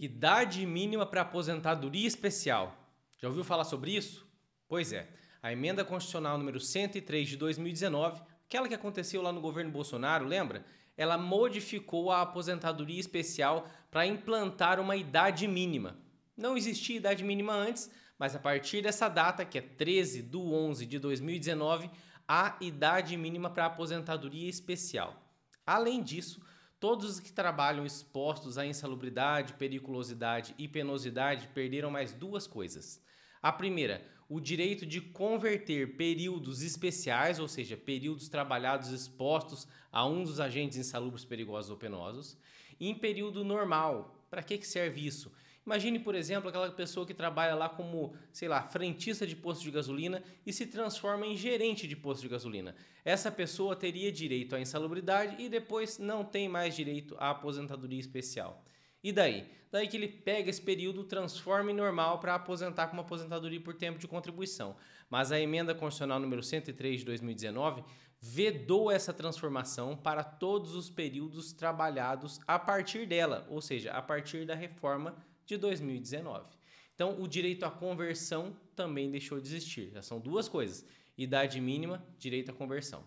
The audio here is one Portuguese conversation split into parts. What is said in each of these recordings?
Idade mínima para aposentadoria especial. Já ouviu falar sobre isso? Pois é, a emenda constitucional número 103 de 2019, aquela que aconteceu lá no governo Bolsonaro, lembra? Ela modificou a aposentadoria especial para implantar uma idade mínima. Não existia idade mínima antes, mas a partir dessa data, que é 13 de 11 de 2019, há idade mínima para aposentadoria especial. Além disso, Todos os que trabalham expostos à insalubridade, periculosidade e penosidade perderam mais duas coisas. A primeira, o direito de converter períodos especiais, ou seja, períodos trabalhados expostos a um dos agentes insalubres, perigosos ou penosos, em período normal. Para que, que serve isso? Imagine, por exemplo, aquela pessoa que trabalha lá como, sei lá, frentista de posto de gasolina e se transforma em gerente de posto de gasolina. Essa pessoa teria direito à insalubridade e depois não tem mais direito à aposentadoria especial. E daí? Daí que ele pega esse período, transforma em normal para aposentar com uma aposentadoria por tempo de contribuição. Mas a emenda constitucional número 103 de 2019 vedou essa transformação para todos os períodos trabalhados a partir dela, ou seja, a partir da reforma de 2019. Então, o direito à conversão também deixou de existir. Já são duas coisas: idade mínima, direito à conversão.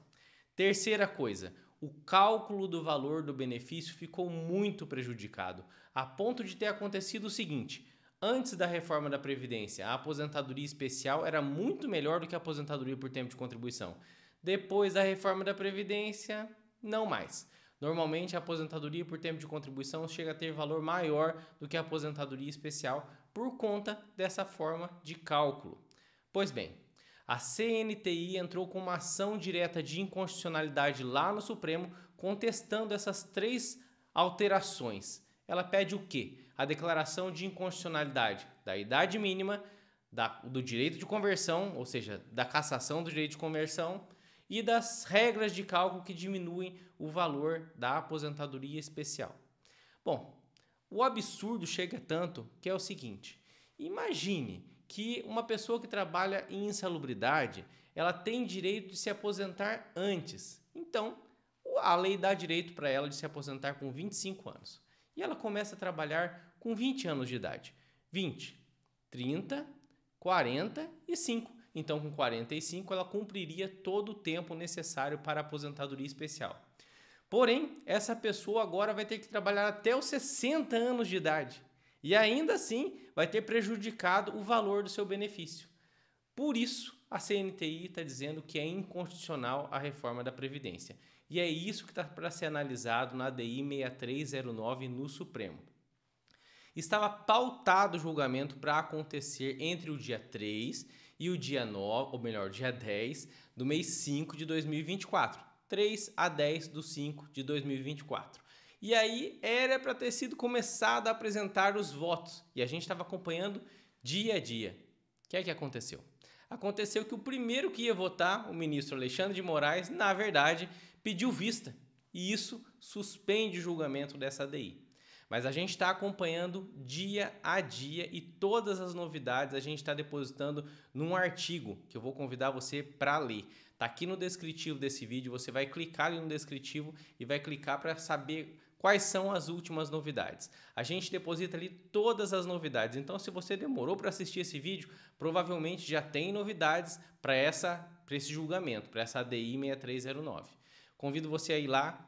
Terceira coisa, o cálculo do valor do benefício ficou muito prejudicado, a ponto de ter acontecido o seguinte: antes da reforma da Previdência, a aposentadoria especial era muito melhor do que a aposentadoria por tempo de contribuição. Depois da reforma da Previdência, não mais. Normalmente, a aposentadoria por tempo de contribuição chega a ter valor maior do que a aposentadoria especial por conta dessa forma de cálculo. Pois bem, a CNTI entrou com uma ação direta de inconstitucionalidade lá no Supremo contestando essas três alterações. Ela pede o quê? A declaração de inconstitucionalidade da idade mínima, da, do direito de conversão, ou seja, da cassação do direito de conversão e das regras de cálculo que diminuem o valor da aposentadoria especial. Bom, o absurdo chega tanto que é o seguinte: imagine que uma pessoa que trabalha em insalubridade, ela tem direito de se aposentar antes. Então, a lei dá direito para ela de se aposentar com 25 anos. E ela começa a trabalhar com 20 anos de idade. 20, 30, 40 e 5. Então, com 45, ela cumpriria todo o tempo necessário para a aposentadoria especial. Porém, essa pessoa agora vai ter que trabalhar até os 60 anos de idade e ainda assim vai ter prejudicado o valor do seu benefício. Por isso, a CNTI está dizendo que é inconstitucional a reforma da Previdência. E é isso que está para ser analisado na DI 6309 no Supremo estava pautado o julgamento para acontecer entre o dia 3 e o dia 9, ou melhor, dia 10 do mês 5 de 2024. 3 a 10 do 5 de 2024. E aí era para ter sido começado a apresentar os votos e a gente estava acompanhando dia a dia. O que é que aconteceu? Aconteceu que o primeiro que ia votar, o ministro Alexandre de Moraes, na verdade, pediu vista e isso suspende o julgamento dessa DI. Mas a gente está acompanhando dia a dia e todas as novidades a gente está depositando num artigo que eu vou convidar você para ler. Tá aqui no descritivo desse vídeo, você vai clicar ali no descritivo e vai clicar para saber quais são as últimas novidades. A gente deposita ali todas as novidades. Então, se você demorou para assistir esse vídeo, provavelmente já tem novidades para essa para esse julgamento, para essa ADI 6309. Convido você a ir lá,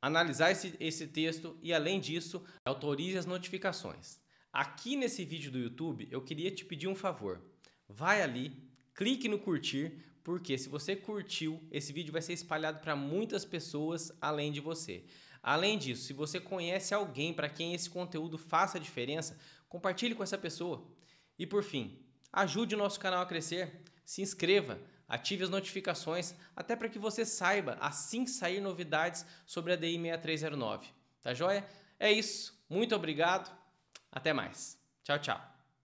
analisar esse, esse texto e, além disso, autorize as notificações. Aqui nesse vídeo do YouTube, eu queria te pedir um favor. Vai ali, clique no curtir, porque se você curtiu, esse vídeo vai ser espalhado para muitas pessoas além de você. Além disso, se você conhece alguém para quem esse conteúdo faça diferença, compartilhe com essa pessoa. E por fim, ajude o nosso canal a crescer, se inscreva, Ative as notificações até para que você saiba assim sair novidades sobre a DI 6309. Tá joia? É isso. Muito obrigado. Até mais. Tchau, tchau.